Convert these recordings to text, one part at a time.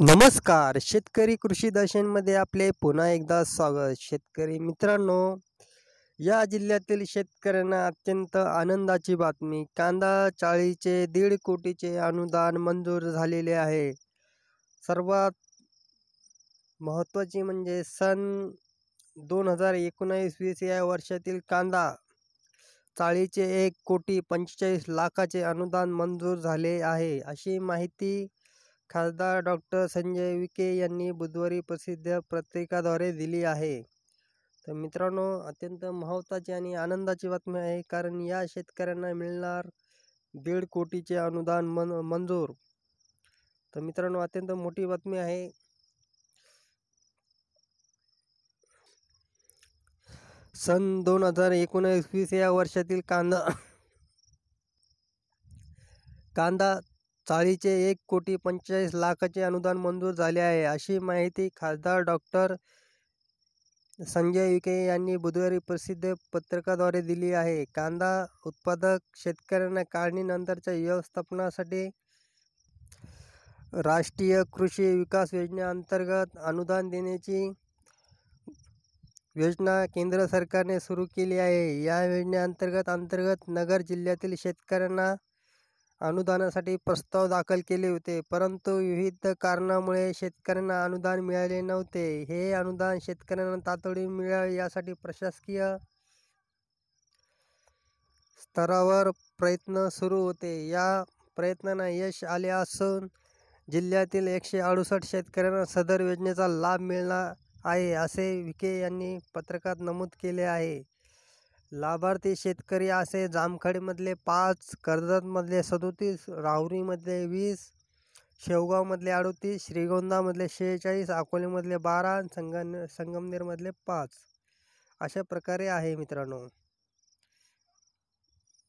नमस्कार शेतकरी कृषी दर्शनमध्ये आपले पुन्हा एकदा स्वागत शेतकरी मित्रांनो या जिल्ह्यातील शेतकऱ्यांना अत्यंत आनंदाची बातमी कांदा चाळीचे दीड कोटीचे अनुदान मंजूर झालेले आहे सर्वात महत्त्वाची म्हणजे सन दोन हजार एकोणावीस वीस या वर्षातील कांदा चाळीचे एक कोटी पंचेचाळीस लाखाचे अनुदान मंजूर झाले आहे अशी माहिती खासदार डॉक्टर संजय विखे यांनी बुधवारी प्रसिद्ध पत्रिकाद्वारे दिली आहे तर मित्रांनो अत्यंत महत्त्वाची आणि आनंदाची बातमी आहे कारण या शेतकऱ्यांना मिळणार दीड कोटीचे अनुदान मंजूर तर मित्रांनो अत्यंत मोठी बातमी आहे सन दोन हजार एकोणवीस या वर्षातील कांदा कांदा चाळीचे एक कोटी पंचेचाळीस लाखाचे अनुदान मंजूर झाले आहे, अशी माहिती खासदार डॉक्टर संजय विके यांनी बुधवारी प्रसिद्ध पत्रकाद्वारे दिली आहे. कांदा उत्पादक शेतकऱ्यांना काढणीनंतरच्या व्यवस्थापनासाठी राष्ट्रीय कृषी विकास योजनेअंतर्गत अनुदान देण्याची योजना केंद्र सरकारने सुरू केली आहे. या योजनेअंतर्गत अंतर्गत नगर जिल्ह्यातील शेतकऱ्यांना अनुदानासाठी प्रस्ताव दाखल केले होते परंतु विविध कारणामुळे शेतकऱ्यांना अनुदान मिळाले नव्हते हे अनुदान शेतकऱ्यांना तातडीने मिळावे यासाठी प्रशासकीय स्तरावर प्रयत्न सुरू होते या प्रयत्नांना यश आले असून जिल्ह्यातील एकशे अडुसष्ट शेतकऱ्यांना सदर योजनेचा लाभ मिळणार आहे असे विखे यांनी पत्रकात नमूद केले आहे लाभार्थी शेतकरी असे जामखेडमधले पाच कर्जतमधले सदोतीस राहुरीमधले वीस शेवगावमधले अडोतीस श्रीगोंदामधले शेहेचाळीस अकोलेमधले बारा संगम संगमनेरमधले पाच अशा प्रकारे आहे मित्रांनो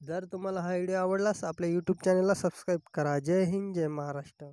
जर तुम्हाला हा व्हिडिओ आवडलास आपल्या यूट्यूब चॅनलला सबस्क्राईब करा जय हिंद जय महाराष्ट्र